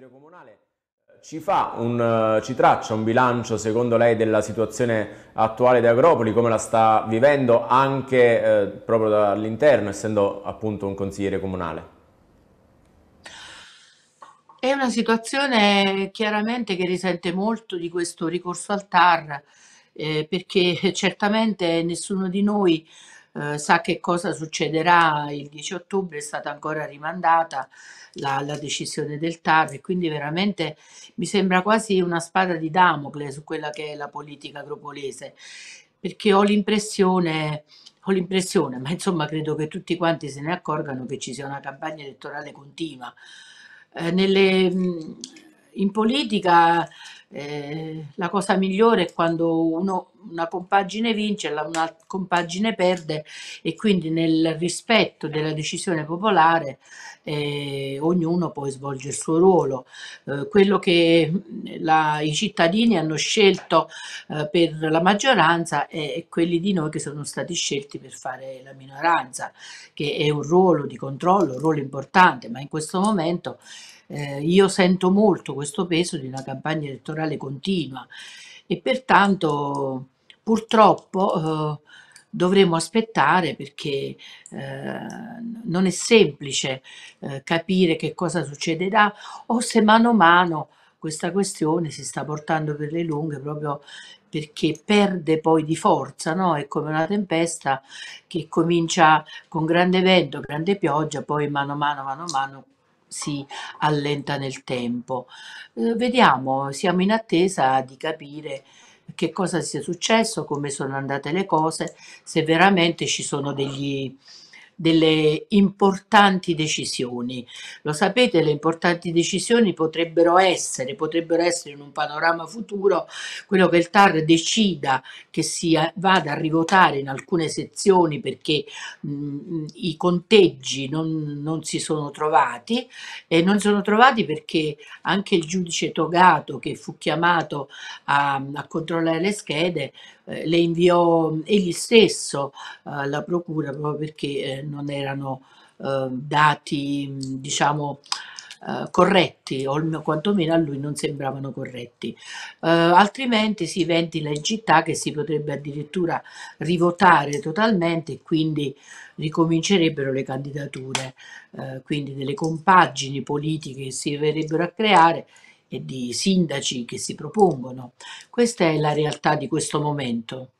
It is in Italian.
consigliere comunale, eh, ci, un, eh, ci, traccia un bilancio secondo lei della situazione attuale di Agropoli, come la sta vivendo anche eh, proprio dall'interno, essendo appunto un consigliere comunale? È una situazione chiaramente che risente molto di questo ricorso al TAR, eh, perché certamente nessuno di noi eh, sa che cosa succederà il 10 ottobre, è stata ancora rimandata la, la decisione del TAR e quindi veramente mi sembra quasi una spada di Damocle su quella che è la politica agropolese, perché ho l'impressione ho l'impressione, ma insomma credo che tutti quanti se ne accorgano che ci sia una campagna elettorale continua. Eh, nelle, in politica eh, la cosa migliore è quando uno, una compagine vince e una compagine perde e quindi nel rispetto della decisione popolare eh, ognuno può svolgere il suo ruolo. Eh, quello che mm, la, i cittadini hanno scelto eh, per la maggioranza è, quelli di noi che sono stati scelti per fare la minoranza, che è un ruolo di controllo, un ruolo importante, ma in questo momento eh, io sento molto questo peso di una campagna elettorale continua e pertanto purtroppo eh, dovremo aspettare perché eh, non è semplice eh, capire che cosa succederà o se mano a mano questa questione si sta portando per le lunghe proprio perché perde poi di forza, no? è come una tempesta che comincia con grande vento, grande pioggia, poi mano a mano, mano a mano si allenta nel tempo. Eh, vediamo, siamo in attesa di capire che cosa sia successo, come sono andate le cose, se veramente ci sono degli, delle importanti decisioni. Lo sapete, le importanti decisioni potrebbero essere, potrebbero essere in un panorama futuro quello che il TAR decida che si vada a rivotare in alcune sezioni perché mh, i conteggi non, non, si sono trovati e non sono trovati perché anche il giudice togato che fu chiamato a, a controllare le schede eh, le inviò mm, egli stesso eh, alla procura proprio perché eh, non erano ehm, dati, mm, diciamo, corretti o quantomeno a lui non sembravano corretti altrimenti si ventila in città che si potrebbe addirittura rivotare totalmente e quindi ricomincerebbero le candidature quindi delle compagini politiche che si verrebbero a creare e di sindaci che si propongono. Questa è la realtà di questo momento.